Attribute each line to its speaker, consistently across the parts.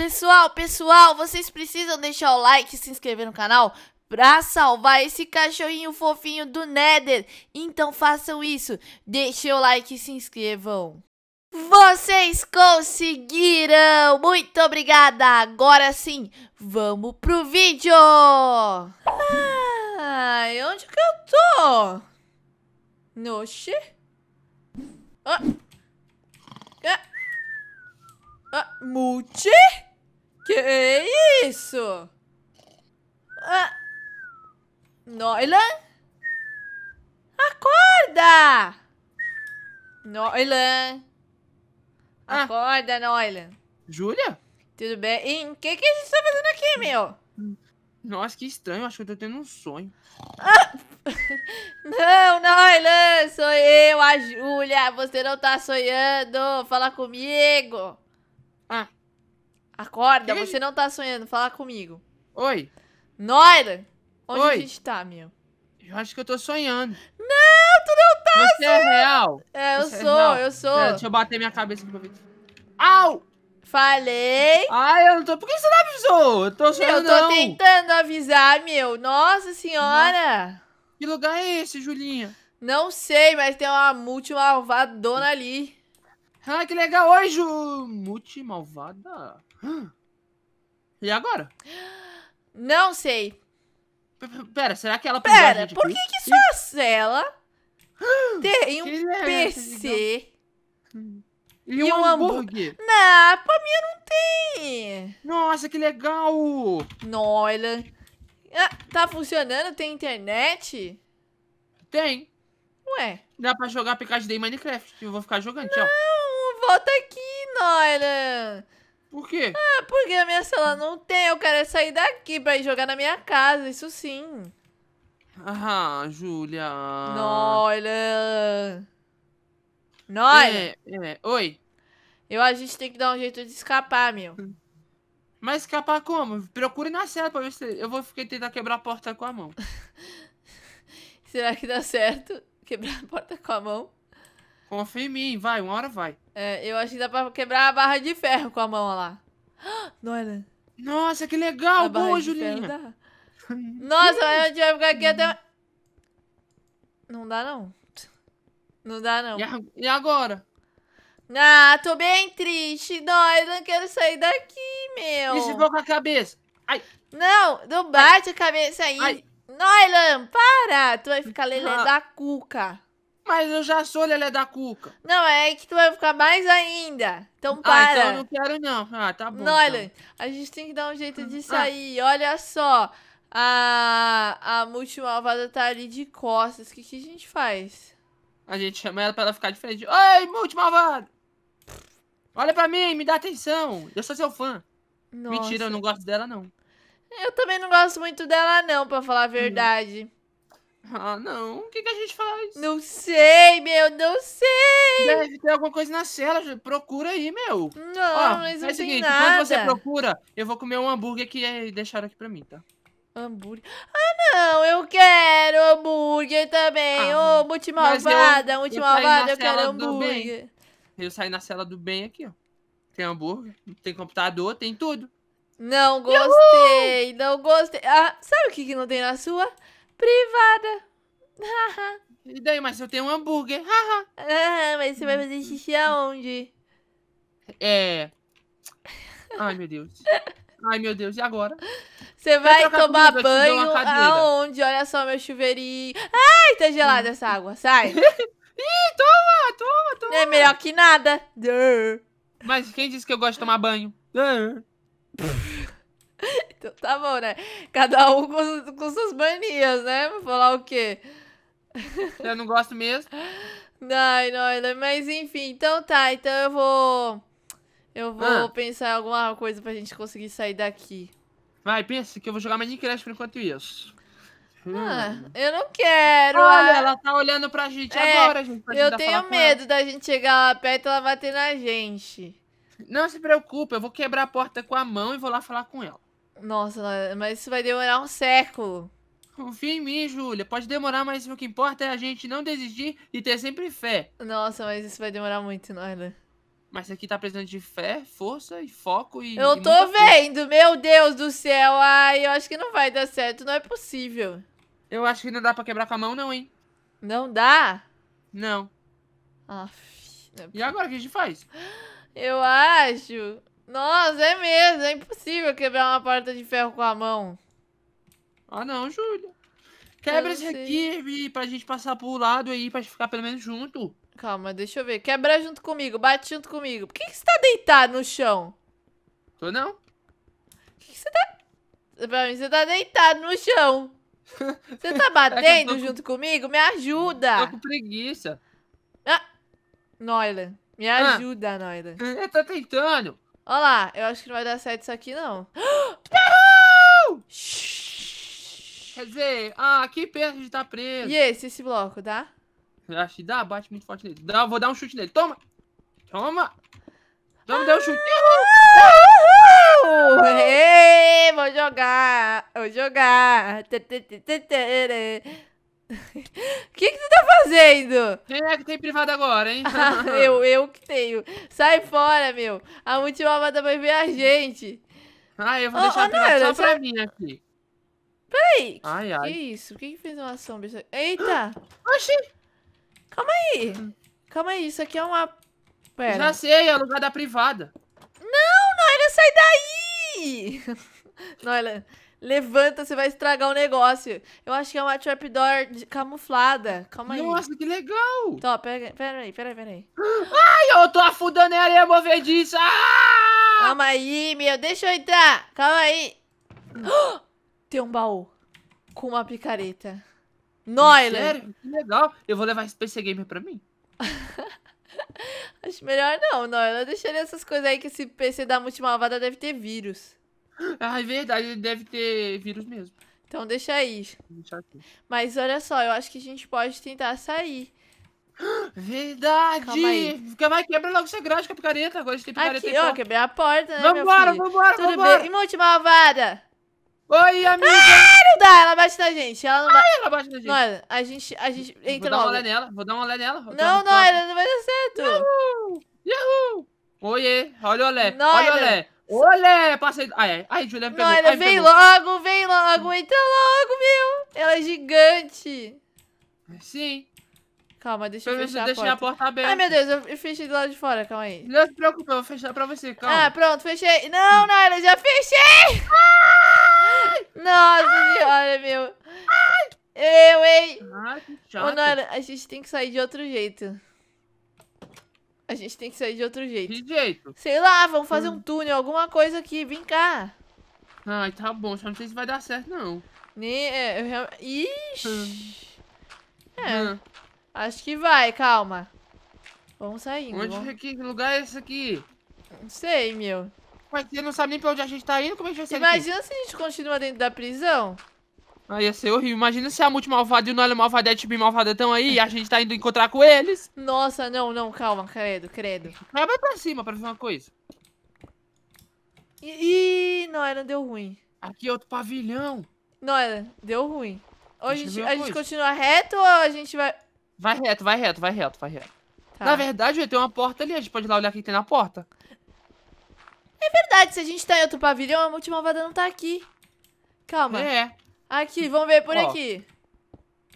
Speaker 1: Pessoal, pessoal, vocês precisam deixar o like e se inscrever no canal pra salvar esse cachorrinho fofinho do Nether. Então façam isso, deixem o like e se inscrevam. Vocês conseguiram! Muito obrigada! Agora sim, vamos pro vídeo! Ai, onde que eu tô? Oxi! Ah! Ah. Ah. Multi? Que é isso? Ah. Noilan? É? Acorda! Noilan. É? Ah. Acorda, Noilan. Júlia? Tudo bem? O que, que a gente tá fazendo aqui, hum. meu? Nossa, que estranho. Acho que eu tô tendo um sonho. Ah. Não, Noilan, sou eu, a Júlia. Você não tá sonhando. Fala comigo. Ah, Acorda, você não tá sonhando. Fala comigo. Oi. Noira, onde Oi. a gente tá, meu? Eu acho que eu tô sonhando. Não, tu não tá Você é sonhando. é real. É, eu você é sou, é eu sou. deixa eu bater minha cabeça aqui pra ver. Au! Falei. Ai, eu não tô... Por que você não avisou? Eu tô sonhando, Eu tô não. tentando avisar, meu. Nossa senhora. Que lugar é esse, Julinha? Não sei, mas tem uma multimalvadona ali. Ah, que legal. Oi, Ju... Multimalvada? E agora? Não sei. P Pera, será que ela... Pera, por que que só e... ela tem um PC então. e, e um, um hambúrguer? Não, pra mim não tem. Nossa, que legal. Não, Ah, tá funcionando? Tem internet? Tem. Ué. Dá pra jogar Picard Day Minecraft. Eu vou ficar jogando, não, tchau. Não, volta aqui, Nora. Por quê? Ah, porque a minha sala não tem. Eu quero é sair daqui pra ir jogar na minha casa, isso sim. Ah, Júlia. Olha. Olha. É, é. Oi. Eu a gente tem que dar um jeito de escapar, meu. Mas escapar como? Procure na cela pra ver se. Eu vou tentar quebrar a porta com a mão. Será que dá certo? Quebrar a porta com a mão? Confia em mim, vai, uma hora vai. É, eu acho que dá pra quebrar a barra de ferro com a mão lá. Olha. É, né? Nossa, que legal! A Boa, Julinha!
Speaker 2: Nossa, a gente vai
Speaker 1: ficar aqui até. Não dá, não. Não dá, não. E agora? Ah, tô bem triste. Não, não quero sair daqui, meu. E se for com a cabeça? Ai. Não, não bate Ai. a cabeça aí. Ai. para! Tu vai ficar lelé ah. da cuca. Mas eu já sou Lelé da Cuca. Não, é que tu vai ficar mais ainda. Então para. Ah, então eu não quero não. Ah, tá bom. Não, olha, então. a gente tem que dar um jeito de ah. sair. Ah. Olha só, a, a multimalvada tá ali de costas. O que, que a gente faz? A gente chama ela pra ela ficar de frente. Oi, multimalvada! Olha pra mim, me dá atenção. Eu sou seu fã. Nossa. Mentira, eu não gosto dela não. Eu também não gosto muito dela não, pra falar a hum. verdade. Ah, não. O que, que a gente faz? Não sei, meu, não sei. Deve ter alguma coisa na cela. Procura aí, meu. Não, Ó, mas é não é o seguinte, nada. Enquanto você procura, eu vou comer um hambúrguer que é, deixaram aqui pra mim, tá? Hambúrguer. Ah, não, eu quero hambúrguer também. Ah, Ô, ah, oh, multimalvada, eu, multimalvada, eu, eu quero hambúrguer. Eu saí na cela do bem aqui, ó. Tem hambúrguer, tem computador, tem tudo. Não gostei, Uhul! não gostei. Ah, sabe o que, que não tem na sua? Privada. e daí, mas eu tenho um hambúrguer. ah, mas você vai fazer xixi aonde? É. Ai, meu Deus. Ai, meu Deus, e agora? Você vai tomar banho aonde? Olha só meu chuveirinho. Ai, tá gelada essa água, sai. Ih, toma, toma, toma. É melhor que nada. Mas quem disse que eu gosto de tomar banho? É então tá bom, né? Cada um com, com suas manias, né? Vou falar o quê? Eu não gosto mesmo. Ai, não, mas enfim, então tá, então eu vou. Eu vou ah. pensar em alguma coisa pra gente conseguir sair daqui. Vai, pensa que eu vou jogar Minecraft por enquanto isso. Ah, hum. eu não quero. Olha, é. ela tá olhando pra gente é, agora, gente. Eu tenho medo da gente chegar lá perto e ela bater na gente. Não se preocupe, eu vou quebrar a porta com a mão e vou lá falar com ela. Nossa, mas isso vai demorar um século. Confia em mim, Júlia. Pode demorar, mas o que importa é a gente não desistir e ter sempre fé. Nossa, mas isso vai demorar muito, Norda. É, né? Mas isso aqui tá precisando de fé, força e foco e. Eu e tô vendo, força. meu Deus do céu. Ai, eu acho que não vai dar certo, não é possível. Eu acho que não dá pra quebrar com a mão, não, hein? Não dá? Não. Aff, não é... E agora o que a gente faz? Eu acho certeza, é impossível quebrar uma porta de ferro com a mão. Ah não, Júlia. Quebra isso aqui pra gente passar pro lado aí, pra ficar pelo menos junto. Calma, deixa eu ver. Quebra junto comigo, bate junto comigo. Por que, que você tá deitado no chão? Tô não. Por que, que você tá... Pra mim, você tá deitado no chão. Você tá é batendo é junto comigo? Me ajuda. Tô com preguiça. Ah, Noila, me ah. ajuda, ah. Noila. Eu é, tô tá tentando. Olha lá, eu acho que não vai dar certo isso aqui, não. Perrou! Quer dizer, ah, que perto de tá preso. E esse, esse bloco, dá? Acho que dá, bate muito forte nele. Dá, vou dar um chute nele. Toma! Toma! vamos dar deu um chute. Uhul! Ei, vou jogar! Vou jogar! O que, que tu tá fazendo? Quem é que tem privado agora, hein? eu, eu que tenho. Sai fora, meu. A última avada também ver a gente. Ah, eu vou oh, deixar oh, privado não, só pra mim aqui. Peraí. Ai, que, ai. É que isso? O que, fez uma sombra? Eita. Oxi. Calma aí. Calma aí, isso aqui é uma... Pera. Já sei, é o lugar da privada. Não, Naira, sai daí. Não, ela levanta, você vai estragar o negócio. Eu acho que é uma trapdoor de... camuflada. Calma aí. Nossa, que legal! Tó, pega, pera aí, pera aí, pera aí. Ai, eu tô afundando em a movediça! Ah! Calma aí, meu, deixa eu entrar. Calma aí. Tem um baú com uma picareta. Noiler. Sério? Que legal. Eu vou levar esse PC Gamer pra mim. acho melhor não, Noiler. Eu deixaria essas coisas aí que esse PC da multimalvada deve ter vírus. Ah, é verdade, ele deve ter vírus mesmo. Então deixa aí. Deixa aqui. Mas olha só, eu acho que a gente pode tentar sair. Verdade! Vai, quebra logo essa grade com a picareta. Agora a gente tem picareta Aqui, ó, quebrei a porta, né, Vambora, vambora, Tudo vambora. bem? E uma última Oi, ah, amiga. Ah, não dá, ela bate na gente. Ela não ah, bate. Ah, ela bate na gente. Mano, a gente, a gente... Entra vou logo. dar uma olhada nela, vou dar uma olhada nela. Não, não, ela não vai dar certo. Yahoo! Yahoo! Oiê, olha o olé, olha o olé. Olha, passei. Ah, é. Ai, Julia me pegou. Não, ela Ai, vem pegou. logo, vem logo, entra logo, meu. Ela é gigante. Sim. Calma, deixa eu, eu fechar a porta. a porta. aberta. Ai, meu Deus, eu fechei do lado de fora, calma aí. Não se preocupe, eu vou fechar pra você, calma. Ah, pronto, fechei. Não, ela já fechei! Nossa Ai! senhora, meu. Ai! Eu, hein? Ah, que chato. Ô, Nora, a gente tem que sair de outro jeito. A gente tem que sair de outro jeito. Que jeito? Sei lá, vamos fazer hum. um túnel, alguma coisa aqui. Vem cá. Ai, tá bom. Só não sei se vai dar certo, não. nem é, eu realmente... Ixi. Hum. É. Hum. Acho que vai, calma. Vamos sair. Onde vamos... É que lugar é esse aqui? Não sei, meu. Mas você não sabe nem pra onde a gente tá indo? Como é que vai sair Imagina se a gente continua dentro da prisão. Ah, ia ser horrível. Imagina se a Multi Malvada e o Noel é Malvadete é e o tipo, Malvadetão aí e a gente tá indo encontrar com eles. Nossa, não, não, calma, credo, credo. Mas vai pra cima pra ver uma coisa. Ih, Noela, deu ruim. Aqui é outro pavilhão. Noela, deu ruim. Ou a gente, a gente continua reto ou a gente vai... Vai reto, vai reto, vai reto, vai reto. Tá. Na verdade, tem uma porta ali, a gente pode ir lá olhar o que tem na porta. É verdade, se a gente tá em outro pavilhão, a Multimalvada não tá aqui. Calma. É. Aqui, vamos ver por Ó. aqui.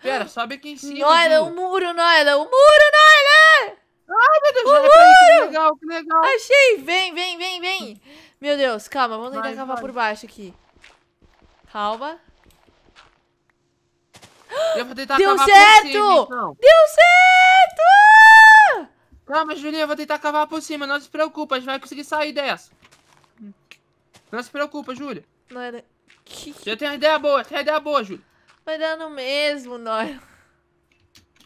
Speaker 1: Pera, sobe aqui em cima. Noila, é o muro, Noila, é o muro, Noila! É, né? Ai, meu Deus, o olha muro! pra aí, que legal, que legal. Achei, vem, vem, vem, vem. Meu Deus, calma, vamos tentar vai, cavar vai. por baixo aqui. Calma. Eu vou tentar Deu cavar certo! por cima, então. Deu certo! Calma, Julinha, eu vou tentar cavar por cima, não se preocupa, a gente vai conseguir sair dessa. Não se preocupa, Júlia. Não que... Você tem uma ideia boa, tem uma ideia boa, Júlia. Vai dar no mesmo, nós.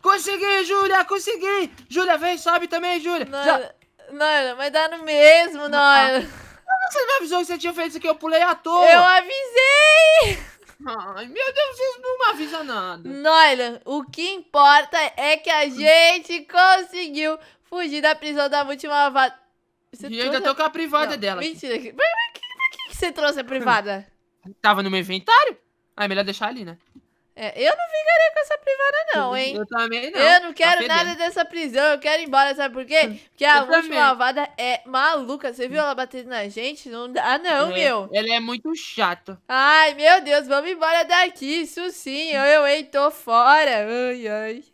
Speaker 1: Consegui, Júlia, consegui! Júlia, vem, sobe também, Júlia. Noira, Já... vai dar no mesmo, Noira. Ah, você não avisou que você tinha feito isso aqui, eu pulei à toa. Eu avisei! Ai, meu Deus, vocês não avisam nada. Noira, o que importa é que a hum. gente conseguiu fugir da prisão da última vaca. Você e trouxe... ainda tô com a privada não, dela. Mentira. Pra que, pra que você trouxe a privada? Tava no meu inventário? Ah, é melhor deixar ali, né? É, eu não vingaria com essa privada, não, hein? Eu também não. Eu não tá quero tá nada dessa prisão, eu quero ir embora, sabe por quê? Porque a última lavada é maluca. Você viu ela batendo na gente? Não dá, ah, não, é, meu. Ela é muito chata. Ai, meu Deus, vamos embora daqui, isso sim. Eu, eu, hein, tô fora. Ai, ai.